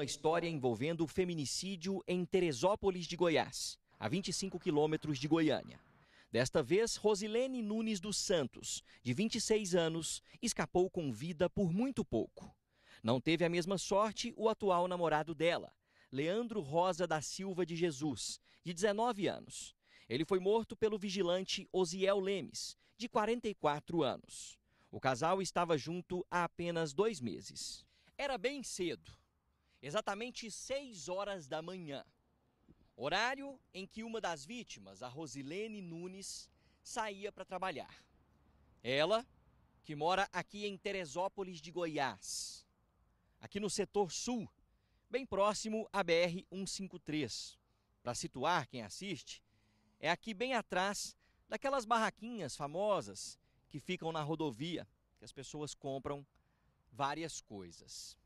uma história envolvendo o feminicídio em Teresópolis de Goiás, a 25 quilômetros de Goiânia. Desta vez, Rosilene Nunes dos Santos, de 26 anos, escapou com vida por muito pouco. Não teve a mesma sorte o atual namorado dela, Leandro Rosa da Silva de Jesus, de 19 anos. Ele foi morto pelo vigilante Osiel Lemes, de 44 anos. O casal estava junto há apenas dois meses. Era bem cedo, exatamente 6 horas da manhã, horário em que uma das vítimas, a Rosilene Nunes, saía para trabalhar. Ela, que mora aqui em Teresópolis de Goiás, aqui no setor sul, bem próximo à BR 153. Para situar quem assiste, é aqui bem atrás daquelas barraquinhas famosas que ficam na rodovia, que as pessoas compram várias coisas.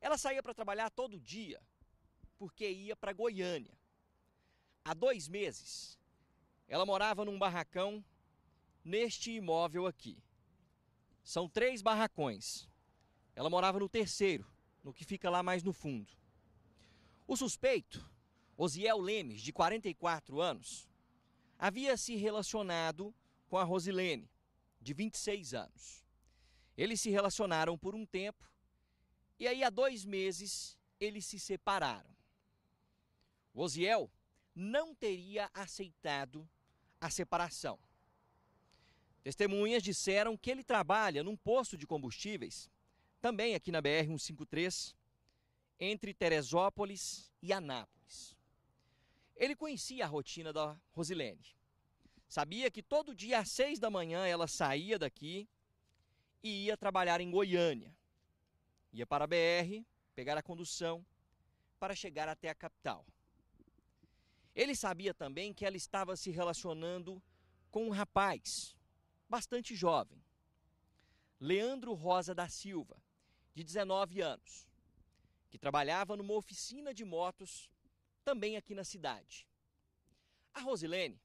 Ela saía para trabalhar todo dia, porque ia para Goiânia. Há dois meses, ela morava num barracão neste imóvel aqui. São três barracões. Ela morava no terceiro, no que fica lá mais no fundo. O suspeito, Osiel Lemes, de 44 anos, havia se relacionado com a Rosilene, de 26 anos. Eles se relacionaram por um tempo e aí, há dois meses, eles se separaram. O Osiel não teria aceitado a separação. Testemunhas disseram que ele trabalha num posto de combustíveis, também aqui na BR-153, entre Teresópolis e Anápolis. Ele conhecia a rotina da Rosilene. Sabia que todo dia às seis da manhã ela saía daqui e ia trabalhar em Goiânia. Ia para a BR, pegar a condução para chegar até a capital. Ele sabia também que ela estava se relacionando com um rapaz bastante jovem, Leandro Rosa da Silva, de 19 anos, que trabalhava numa oficina de motos também aqui na cidade. A Rosilene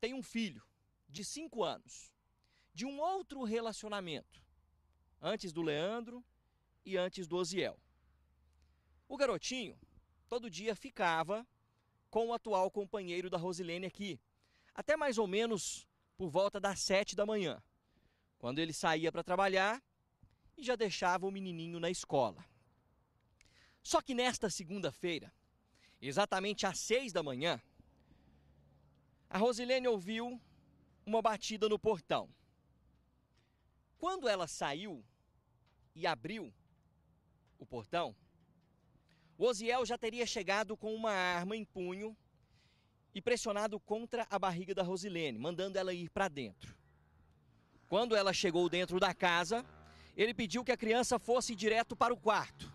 tem um filho de 5 anos, de um outro relacionamento, antes do Leandro e antes do Oziel. O garotinho todo dia ficava com o atual companheiro da Rosilene aqui, até mais ou menos por volta das sete da manhã, quando ele saía para trabalhar e já deixava o menininho na escola. Só que nesta segunda-feira, exatamente às seis da manhã, a Rosilene ouviu uma batida no portão. Quando ela saiu e abriu, o portão, Oziel já teria chegado com uma arma em punho e pressionado contra a barriga da Rosilene, mandando ela ir para dentro. Quando ela chegou dentro da casa, ele pediu que a criança fosse direto para o quarto.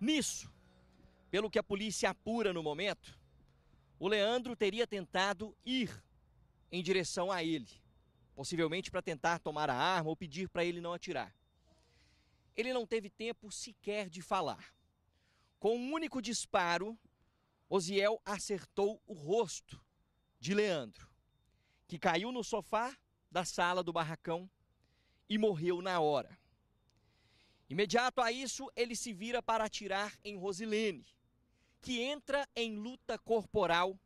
Nisso, pelo que a polícia apura no momento, o Leandro teria tentado ir em direção a ele, possivelmente para tentar tomar a arma ou pedir para ele não atirar ele não teve tempo sequer de falar. Com um único disparo, Oziel acertou o rosto de Leandro, que caiu no sofá da sala do barracão e morreu na hora. Imediato a isso, ele se vira para atirar em Rosilene, que entra em luta corporal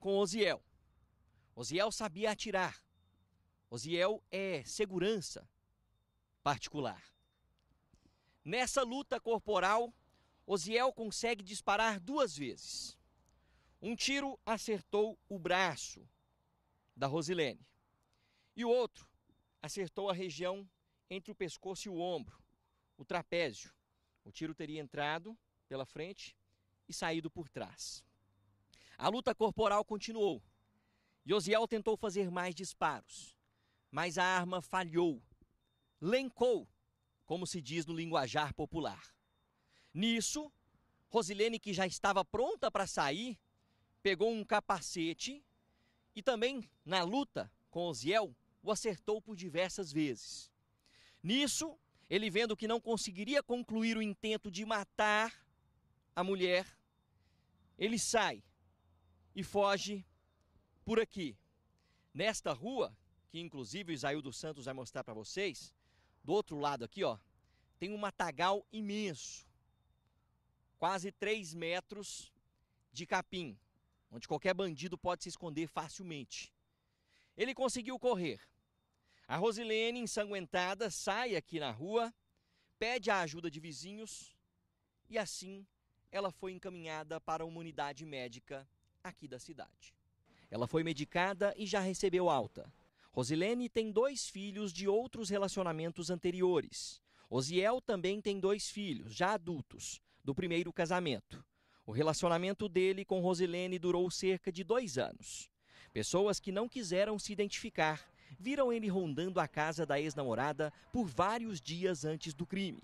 com Oziel. Oziel sabia atirar. Oziel é segurança particular. Nessa luta corporal, Oziel consegue disparar duas vezes. Um tiro acertou o braço da Rosilene e o outro acertou a região entre o pescoço e o ombro, o trapézio. O tiro teria entrado pela frente e saído por trás. A luta corporal continuou. Oziel tentou fazer mais disparos, mas a arma falhou, lencou como se diz no linguajar popular. Nisso, Rosilene, que já estava pronta para sair, pegou um capacete e também, na luta com Oziel, o acertou por diversas vezes. Nisso, ele vendo que não conseguiria concluir o intento de matar a mulher, ele sai e foge por aqui. Nesta rua, que inclusive o Isaíl dos Santos vai mostrar para vocês, do outro lado aqui, ó, tem um matagal imenso, quase 3 metros de capim, onde qualquer bandido pode se esconder facilmente. Ele conseguiu correr. A Rosilene, ensanguentada, sai aqui na rua, pede a ajuda de vizinhos e assim ela foi encaminhada para uma unidade médica aqui da cidade. Ela foi medicada e já recebeu alta. Rosilene tem dois filhos de outros relacionamentos anteriores. Osiel também tem dois filhos, já adultos, do primeiro casamento. O relacionamento dele com Rosilene durou cerca de dois anos. Pessoas que não quiseram se identificar viram ele rondando a casa da ex-namorada por vários dias antes do crime.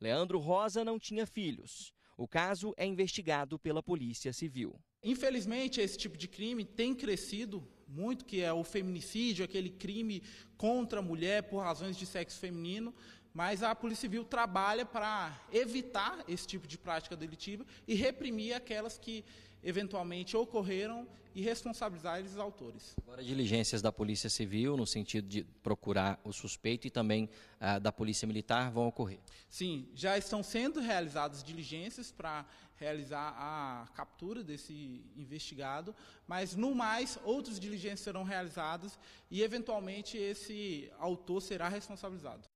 Leandro Rosa não tinha filhos. O caso é investigado pela Polícia Civil. Infelizmente, esse tipo de crime tem crescido muito, que é o feminicídio, aquele crime contra a mulher por razões de sexo feminino, mas a Polícia Civil trabalha para evitar esse tipo de prática delitiva e reprimir aquelas que eventualmente ocorreram e responsabilizar esses autores. Agora, diligências da Polícia Civil, no sentido de procurar o suspeito e também ah, da Polícia Militar, vão ocorrer? Sim, já estão sendo realizadas diligências para realizar a captura desse investigado, mas no mais, outras diligências serão realizadas e, eventualmente, esse autor será responsabilizado.